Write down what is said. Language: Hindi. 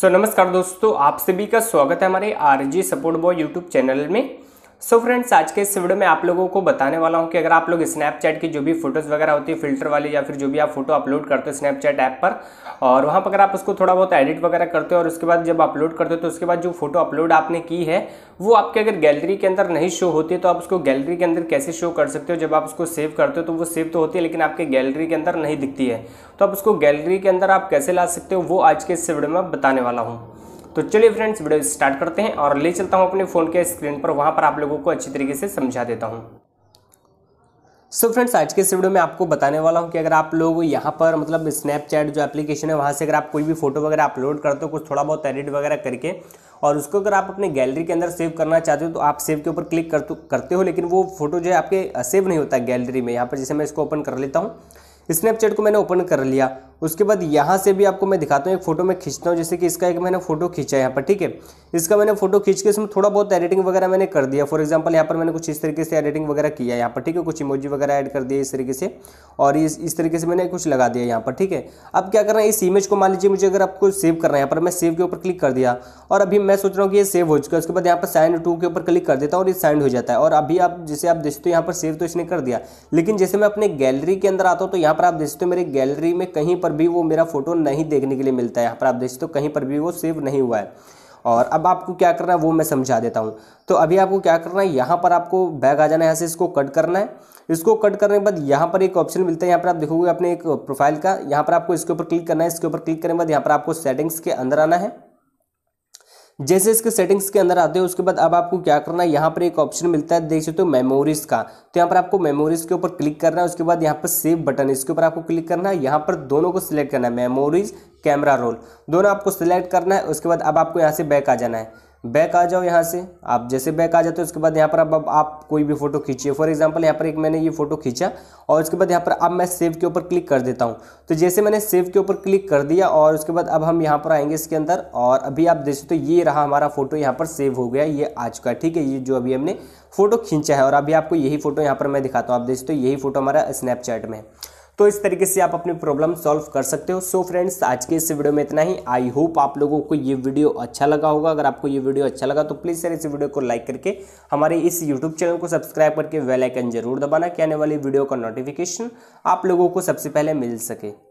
सो so, नमस्कार दोस्तों आप सभी का स्वागत है हमारे RG support boy YouTube channel में सो so फ्रेंड्स आज के इस वीडियो में आप लोगों को बताने वाला हूँ कि अगर आप लोग स्नैपचैट की जो भी फोटोज़ वगैरह होती है फिल्टर वाली या फिर जो भी आप फोटो अपलोड करते हो स्नैपचैट ऐप पर और वहाँ पर अगर आप उसको थोड़ा बहुत एडिट वगैरह करते हो और उसके बाद जब अपलोड करते हो तो उसके बाद जो फोटो अपलोड आपने की है वो आपके अगर गैलरी के अंदर नहीं शो होती तो आप उसको गैलरी के अंदर कैसे शो कर सकते हो जब आप उसको सेव करते हो तो वो सेव तो होती है लेकिन आपके गैलरी के अंदर नहीं दिखती है तो आप उसको गैलरी के अंदर आप कैसे ला सकते हो वो आज के इस वीडियो में बताने वाला हूँ तो चलिए फ्रेंड्स वीडियो स्टार्ट करते हैं और ले चलता हूँ अपने फ़ोन के स्क्रीन पर वहाँ पर आप लोगों को अच्छी तरीके से समझा देता हूँ सो so फ्रेंड्स आज के इस वीडियो में आपको बताने वाला हूँ कि अगर आप लोग यहाँ पर मतलब स्नैपचैट जो एप्लीकेशन है वहाँ से अगर आप कोई भी फोटो वगैरह अपलोड करते हो कुछ थोड़ा बहुत एडिट वगैरह करके और उसको अगर आप अपने गैलरी के अंदर सेव करना चाहते हो तो आप सेव के ऊपर क्लिक करते हो लेकिन वो फोटो जो है आपके सेव नहीं होता गैलरी में यहाँ पर जैसे मैं इसको ओपन कर लेता हूँ स्नैपचैट को मैंने ओपन कर लिया उसके बाद यहाँ से भी आपको मैं दिखाता हूँ एक फोटो मैं खींचता हूँ जैसे कि इसका एक मैंने फोटो खींचा है यहाँ पर ठीक है इसका मैंने फोटो खींच के इसमें थोड़ा बहुत एडिटिंग वगैरह मैंने कर दिया फॉर एग्जाम्पल यहाँ पर मैंने कुछ इस तरीके से एडिटिंग वगैरह किया यहाँ पर ठीक है कुछ इमोजी वगैरह ऐड कर दिया इस तरीके से और इस इस तरीके से मैंने कुछ लगा दिया यहाँ पर ठीक है अब क्या करना है इस इमेज को मान लीजिए मुझे अगर आपको सेव करना है यहाँ पर मैं सेव के ऊपर क्लिक कर दिया और अभी मैं सोच रहा हूँ कि ये सेव हो चुका है उसके बाद यहाँ पर साइन टू के ऊपर क्लिक कर देता हूँ और ये साइन हो जाता है और अभी आप जैसे आप देखते हो यहाँ पर सेव तो इसने कर दिया लेकिन जैसे मैं अपने गैलरी के अंदर आता हूँ तो यहाँ यहाँ पर आप देख सकते हो मेरे गैलरी में कहीं पर भी वो मेरा फोटो नहीं देखने के लिए मिलता है यहाँ पर आप देख सकते हो कहीं पर भी वो सेव नहीं हुआ है और अब आपको क्या करना है वो मैं समझा देता हूँ तो अभी आपको क्या करना है यहाँ पर आपको बैग आ जाना है यहाँ से इसको कट करना है इसको कट करने के बाद यहाँ पर एक ऑप्शन मिलता है यहाँ पर आप देखोगे अपने एक प्रोफाइल का यहाँ पर आपको इसके ऊपर क्लिक करना है इसके ऊपर क्लिक करने के बाद यहाँ पर आपको सेटिंग्स के अंदर आना है जैसे इसके सेटिंग्स के अंदर आते हो उसके बाद अब आपको क्या करना है यहाँ पर एक ऑप्शन मिलता है देख सकते हो मेमोरीज का तो यहाँ पर आपको मेमोरीज के ऊपर क्लिक करना है उसके बाद यहाँ पर सेव बटन इसके ऊपर आपको क्लिक करना है यहाँ पर दोनों को सिलेक्ट करना है मेमोरीज कैमरा रोल दोनों आपको सिलेक्ट करना है उसके बाद अब आपको यहाँ से बैक आ जाना है बैक आ जाओ यहाँ से आप जैसे बैक आ जाते हो उसके बाद यहाँ पर अब आप, आप कोई भी फोटो खींचिए फॉर एग्जांपल यहाँ पर एक मैंने ये फोटो खींचा और उसके बाद यहाँ पर अब मैं सेव के ऊपर क्लिक कर देता हूँ तो जैसे मैंने सेव के ऊपर क्लिक कर दिया और उसके बाद अब हम यहाँ पर आएंगे इसके अंदर और अभी आप देखें तो ये रहा हमारा फोटो यहाँ पर सेव हो गया ये आ चुका है ठीक है ये जो अभी हमने फोटो खींचा है और अभी आपको यही फोटो यहाँ पर मैं दिखाता हूँ आप देखते तो यही फोटो हमारा स्नैपचैट में है तो इस तरीके से आप अपनी प्रॉब्लम सॉल्व कर सकते हो सो so फ्रेंड्स आज के इस वीडियो में इतना ही आई होप आप लोगों को ये वीडियो अच्छा लगा होगा अगर आपको ये वीडियो अच्छा लगा तो प्लीज़ सर इस वीडियो को लाइक करके हमारे इस यूट्यूब चैनल को सब्सक्राइब करके वेलाइकन जरूर दबाना कि आने वाली वीडियो का नोटिफिकेशन आप लोगों को सबसे पहले मिल सके